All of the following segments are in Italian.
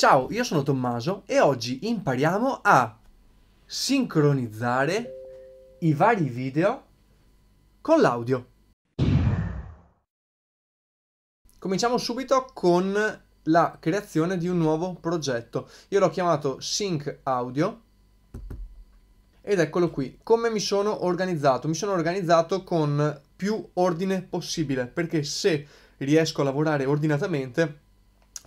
Ciao, io sono Tommaso e oggi impariamo a sincronizzare i vari video con l'audio. Cominciamo subito con la creazione di un nuovo progetto. Io l'ho chiamato Sync Audio ed eccolo qui. Come mi sono organizzato? Mi sono organizzato con più ordine possibile perché se riesco a lavorare ordinatamente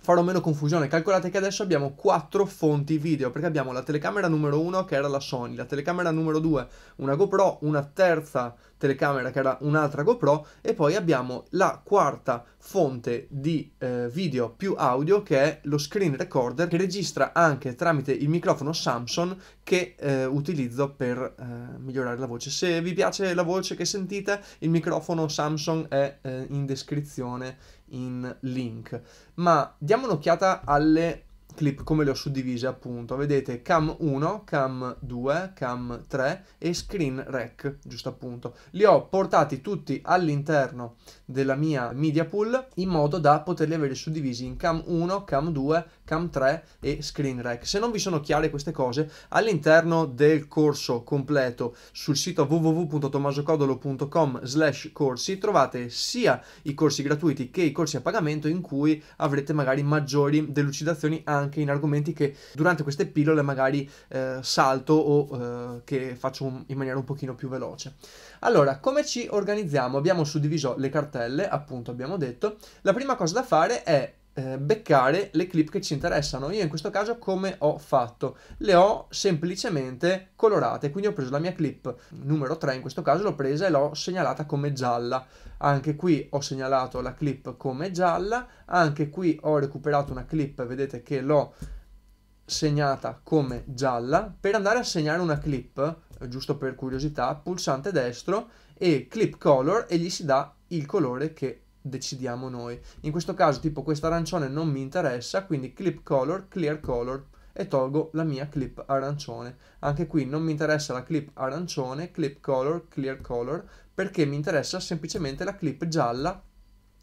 farò meno confusione. Calcolate che adesso abbiamo quattro fonti video, perché abbiamo la telecamera numero 1 che era la Sony, la telecamera numero 2 una GoPro, una terza telecamera che era un'altra GoPro e poi abbiamo la quarta fonte di eh, video più audio che è lo screen recorder che registra anche tramite il microfono Samsung che eh, utilizzo per eh, migliorare la voce. Se vi piace la voce che sentite il microfono Samsung è eh, in descrizione in link. Ma diamo un'occhiata alle clip come le ho suddivise appunto vedete cam 1 cam 2 cam 3 e screen rec giusto appunto li ho portati tutti all'interno della mia media pool in modo da poterli avere suddivisi in cam 1 cam 2 Cam 3 e Screen Rack. Se non vi sono chiare queste cose, all'interno del corso completo sul sito www.tomasocodolo.com slash corsi trovate sia i corsi gratuiti che i corsi a pagamento in cui avrete magari maggiori delucidazioni anche in argomenti che durante queste pillole magari eh, salto o eh, che faccio un, in maniera un pochino più veloce. Allora, come ci organizziamo? Abbiamo suddiviso le cartelle, appunto abbiamo detto. La prima cosa da fare è eh, beccare le clip che ci interessano. Io in questo caso come ho fatto? Le ho semplicemente colorate, quindi ho preso la mia clip numero 3, in questo caso l'ho presa e l'ho segnalata come gialla. Anche qui ho segnalato la clip come gialla, anche qui ho recuperato una clip, vedete che l'ho segnata come gialla. Per andare a segnare una clip, eh, giusto per curiosità, pulsante destro e clip color e gli si dà il colore che decidiamo noi. In questo caso tipo questo arancione non mi interessa, quindi clip color, clear color e tolgo la mia clip arancione. Anche qui non mi interessa la clip arancione, clip color, clear color, perché mi interessa semplicemente la clip gialla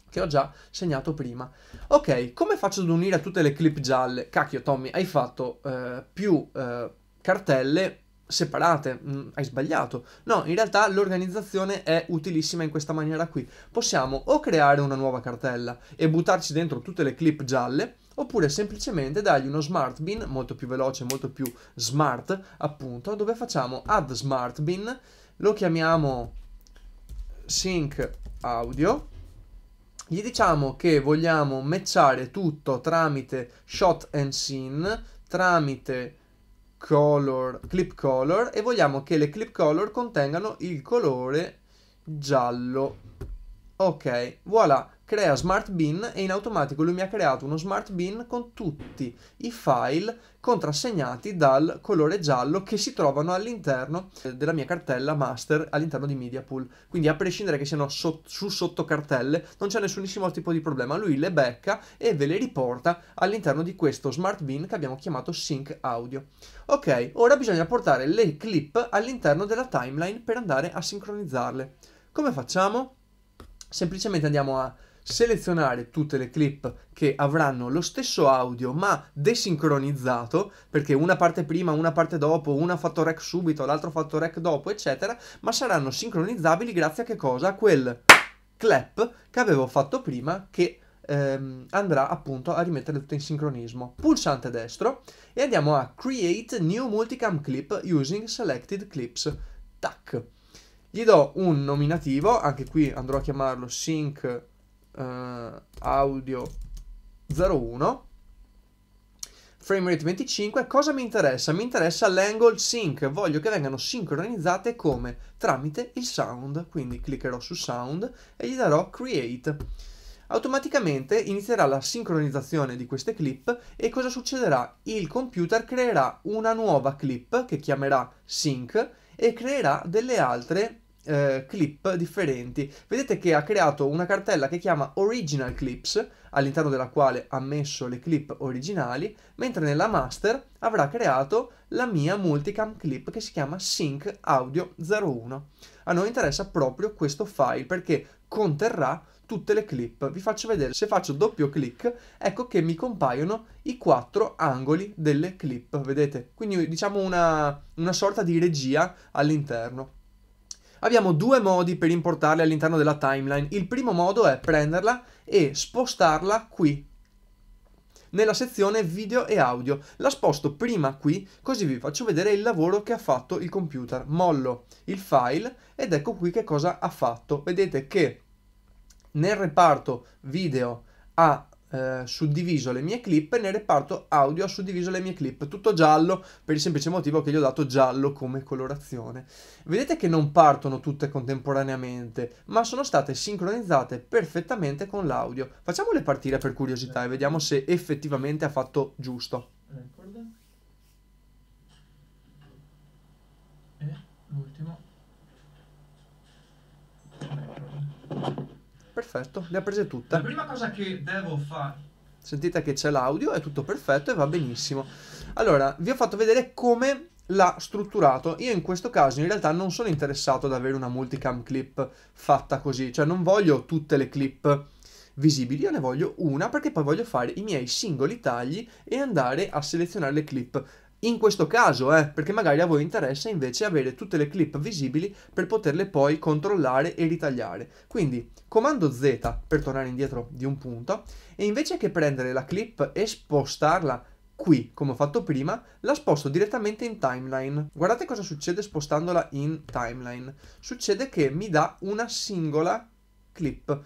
che ho già segnato prima. Ok, come faccio ad unire tutte le clip gialle? Cacchio Tommy, hai fatto eh, più eh, cartelle separate, mm, hai sbagliato. No, in realtà l'organizzazione è utilissima in questa maniera qui. Possiamo o creare una nuova cartella e buttarci dentro tutte le clip gialle, oppure semplicemente dargli uno smart bin molto più veloce, molto più smart, appunto, dove facciamo add smart bin, lo chiamiamo sync audio gli diciamo che vogliamo matchare tutto tramite shot and scene, tramite color, clip color e vogliamo che le clip color contengano il colore giallo. Ok, voilà, crea smart bin e in automatico lui mi ha creato uno smart bin con tutti i file contrassegnati dal colore giallo che si trovano all'interno della mia cartella master all'interno di MediaPool. Quindi a prescindere che siano so- su sottocartelle non c'è nessunissimo tipo di problema, lui le becca e ve le riporta all'interno di questo smart bin che abbiamo chiamato Sync Audio. Ok, ora bisogna portare le clip all'interno della timeline per andare a sincronizzarle. Come facciamo? Semplicemente andiamo a selezionare tutte le clip che avranno lo stesso audio ma desincronizzato perché una parte prima, una parte dopo, una ha fatto rec subito, l'altra ha fatto rec dopo eccetera ma saranno sincronizzabili grazie a che cosa? A quel clap che avevo fatto prima che ehm, andrà appunto a rimettere tutto in sincronismo pulsante destro e andiamo a create new multicam clip using selected clips tac gli do un nominativo, anche qui andrò a chiamarlo sync eh, audio 01 frame rate 25, cosa mi interessa? Mi interessa l'angle sync, voglio che vengano sincronizzate come? Tramite il sound, quindi cliccherò su sound e gli darò create. Automaticamente inizierà la sincronizzazione di queste clip e cosa succederà? Il computer creerà una nuova clip che chiamerà sync e creerà delle altre eh, clip differenti. Vedete che ha creato una cartella che chiama Original Clips, all'interno della quale ha messo le clip originali, mentre nella master avrà creato la mia multicam clip che si chiama Sync Audio 01. A noi interessa proprio questo file perché conterrà tutte le clip. Vi faccio vedere, se faccio doppio clic, ecco che mi compaiono i quattro angoli delle clip, vedete? Quindi diciamo una, una sorta di regia all'interno. Abbiamo due modi per importarli all'interno della timeline. Il primo modo è prenderla e spostarla qui nella sezione video e audio. La sposto prima qui, così vi faccio vedere il lavoro che ha fatto il computer. Mollo il file ed ecco qui che cosa ha fatto. Vedete che nel reparto video ha eh, suddiviso le mie clip nel reparto audio ho suddiviso le mie clip, tutto giallo per il semplice motivo che gli ho dato giallo come colorazione. Vedete che non partono tutte contemporaneamente, ma sono state sincronizzate perfettamente con l'audio. Facciamole partire per curiosità e vediamo se effettivamente ha fatto giusto. Record. E l'ultimo. Record perfetto, le ha prese tutte. La prima cosa che devo fare... Sentite che c'è l'audio, è tutto perfetto e va benissimo. Allora, vi ho fatto vedere come l'ha strutturato. Io in questo caso in realtà non sono interessato ad avere una multicam clip fatta così, cioè non voglio tutte le clip visibili, io ne voglio una perché poi voglio fare i miei singoli tagli e andare a selezionare le clip in questo caso, eh, perché magari a voi interessa invece avere tutte le clip visibili per poterle poi controllare e ritagliare. Quindi comando Z per tornare indietro di un punto e invece che prendere la clip e spostarla qui, come ho fatto prima, la sposto direttamente in timeline. Guardate cosa succede spostandola in timeline. Succede che mi dà una singola clip,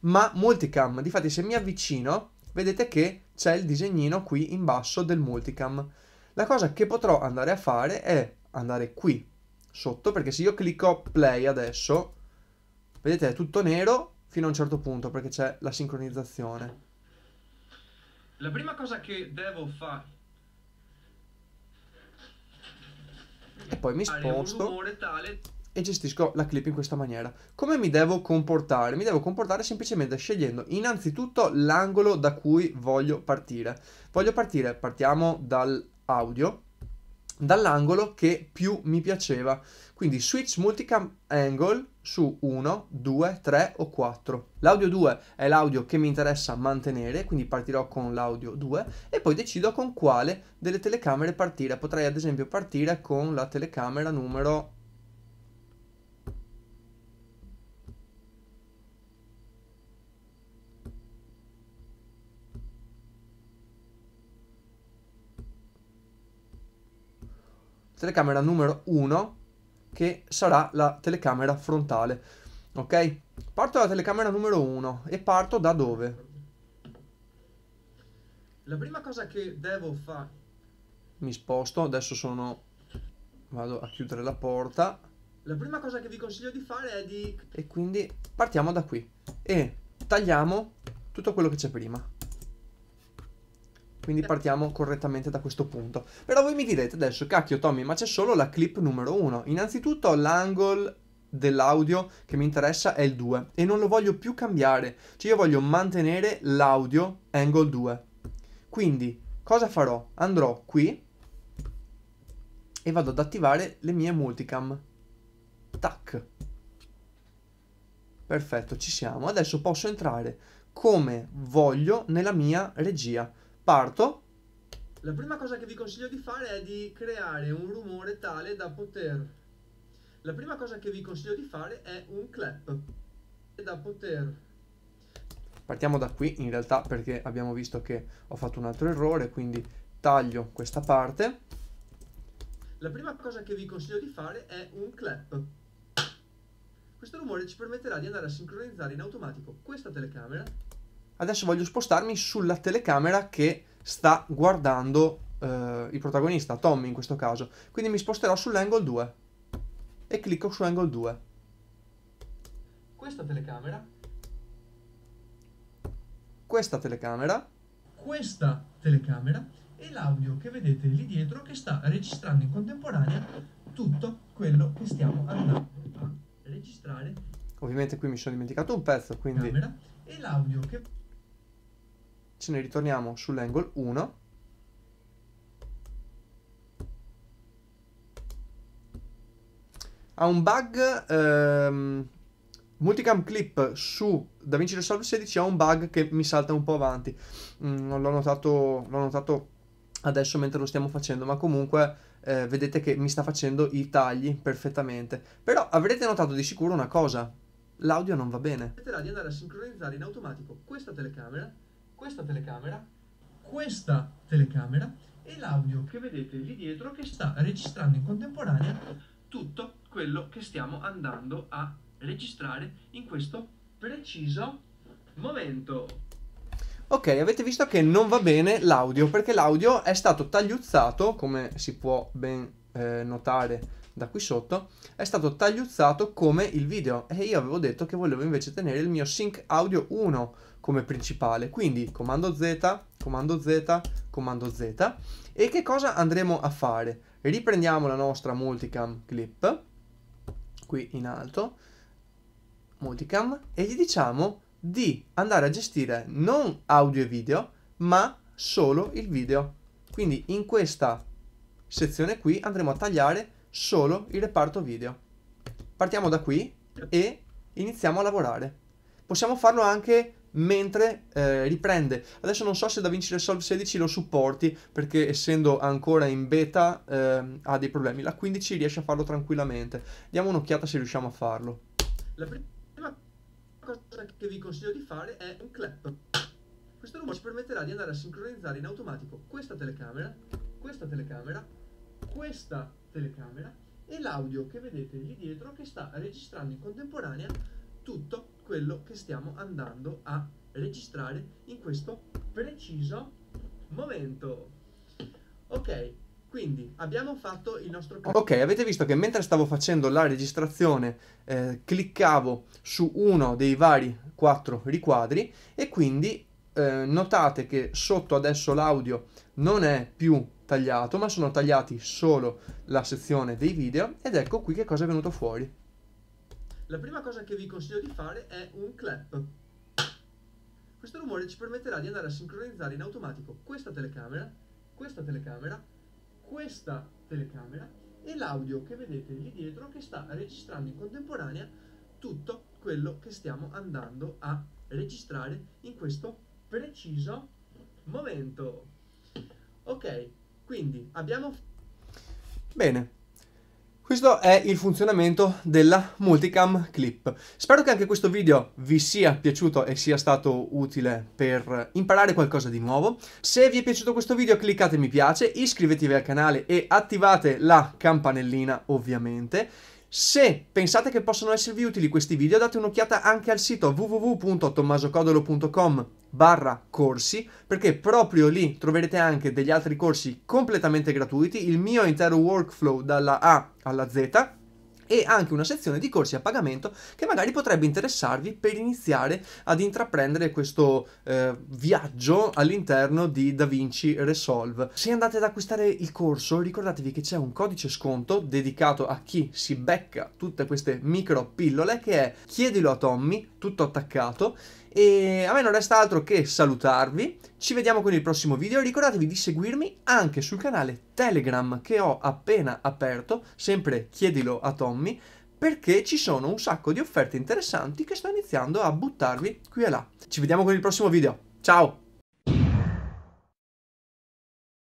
ma multicam. Difatti se mi avvicino, vedete che c'è il disegnino qui in basso del multicam la cosa che potrò andare a fare è andare qui sotto, perché se io clicco play adesso, vedete è tutto nero fino a un certo punto, perché c'è la sincronizzazione. La prima cosa che devo fare... E poi mi sposto e gestisco la clip in questa maniera. Come mi devo comportare? Mi devo comportare semplicemente scegliendo innanzitutto l'angolo da cui voglio partire. Voglio partire, partiamo dal audio dall'angolo che più mi piaceva. Quindi switch multicam angle su 1, 2, 3 o 4. L'audio 2 è l'audio che mi interessa mantenere, quindi partirò con l'audio 2 e poi decido con quale delle telecamere partire. Potrei ad esempio partire con la telecamera numero telecamera numero 1 che sarà la telecamera frontale. Ok? Parto dalla telecamera numero 1 e parto da dove? La prima cosa che devo fare... Mi sposto, adesso sono... Vado a chiudere la porta. La prima cosa che vi consiglio di fare è di... E quindi partiamo da qui. E tagliamo tutto quello che c'è prima. Quindi certo. partiamo correttamente da questo punto. Però voi mi direte adesso, cacchio Tommy, ma c'è solo la clip numero 1. Innanzitutto l'angle dell'audio che mi interessa è il 2 e non lo voglio più cambiare. Cioè io voglio mantenere l'audio angle 2. Quindi cosa farò? Andrò qui e vado ad attivare le mie multicam. Tac. Perfetto, ci siamo. Adesso posso entrare come voglio nella mia regia parto. La prima cosa che vi consiglio di fare è di creare un rumore tale da poter... La prima cosa che vi consiglio di fare è un clap. Da poter... Partiamo da qui in realtà perché abbiamo visto che ho fatto un altro errore, quindi taglio questa parte. La prima cosa che vi consiglio di fare è un clap. Questo rumore ci permetterà di andare a sincronizzare in automatico questa telecamera Adesso voglio spostarmi sulla telecamera che sta guardando eh, il protagonista, Tommy in questo caso. Quindi mi sposterò sull'angle 2 e clicco su angle 2. Questa telecamera. Questa telecamera. Questa telecamera e l'audio che vedete lì dietro che sta registrando in contemporanea tutto quello che stiamo andando a registrare. Ovviamente qui mi sono dimenticato un pezzo, quindi... Camera, e l'audio che ce ne ritorniamo sull'angle 1 ha un bug ehm, multicam clip su DaVinci Resolve 16 ha un bug che mi salta un po' avanti mm, l'ho notato, notato adesso mentre lo stiamo facendo ma comunque eh, vedete che mi sta facendo i tagli perfettamente però avrete notato di sicuro una cosa l'audio non va bene. Permetterà di andare a sincronizzare in automatico questa telecamera questa telecamera, questa telecamera e l'audio che vedete lì dietro che sta registrando in contemporanea tutto quello che stiamo andando a registrare in questo preciso momento. Ok, avete visto che non va bene l'audio perché l'audio è stato tagliuzzato, come si può ben eh, notare da qui sotto, è stato tagliuzzato come il video e io avevo detto che volevo invece tenere il mio sync audio 1 come principale. Quindi comando Z, comando Z, comando Z. E che cosa andremo a fare? Riprendiamo la nostra multicam clip, qui in alto, multicam, e gli diciamo di andare a gestire non audio e video, ma solo il video. Quindi in questa sezione qui andremo a tagliare solo il reparto video. Partiamo da qui e iniziamo a lavorare. Possiamo farlo anche mentre eh, riprende. Adesso non so se DaVinci Resolve 16 lo supporti perché essendo ancora in beta eh, ha dei problemi. La 15 riesce a farlo tranquillamente. Diamo un'occhiata se riusciamo a farlo. La prima cosa che vi consiglio di fare è un clap. Questo rumore ci permetterà di andare a sincronizzare in automatico questa telecamera, questa telecamera, questa telecamera e l'audio che vedete lì dietro che sta registrando in contemporanea tutto quello che stiamo andando a registrare in questo preciso momento. Ok, quindi abbiamo fatto il nostro... Ok, avete visto che mentre stavo facendo la registrazione eh, cliccavo su uno dei vari quattro riquadri e quindi eh, notate che sotto adesso l'audio non è più tagliato ma sono tagliati solo la sezione dei video ed ecco qui che cosa è venuto fuori la prima cosa che vi consiglio di fare è un clap. Questo rumore ci permetterà di andare a sincronizzare in automatico questa telecamera, questa telecamera, questa telecamera e l'audio che vedete lì dietro che sta registrando in contemporanea tutto quello che stiamo andando a registrare in questo preciso momento. Ok, quindi abbiamo... Bene, questo è il funzionamento della multicam clip. Spero che anche questo video vi sia piaciuto e sia stato utile per imparare qualcosa di nuovo. Se vi è piaciuto questo video cliccate mi piace, iscrivetevi al canale e attivate la campanellina ovviamente. Se pensate che possano esservi utili questi video, date un'occhiata anche al sito www.tommasocodolo.com barra corsi perché proprio lì troverete anche degli altri corsi completamente gratuiti, il mio intero workflow dalla A alla Z e anche una sezione di corsi a pagamento che magari potrebbe interessarvi per iniziare ad intraprendere questo eh, viaggio all'interno di DaVinci Resolve. Se andate ad acquistare il corso ricordatevi che c'è un codice sconto dedicato a chi si becca tutte queste micro pillole che è chiedilo a Tommy, tutto attaccato e a me non resta altro che salutarvi. Ci vediamo con il prossimo video. Ricordatevi di seguirmi anche sul canale Telegram che ho appena aperto, sempre chiedilo a Tommy, perché ci sono un sacco di offerte interessanti che sto iniziando a buttarvi qui e là. Ci vediamo con il prossimo video. Ciao!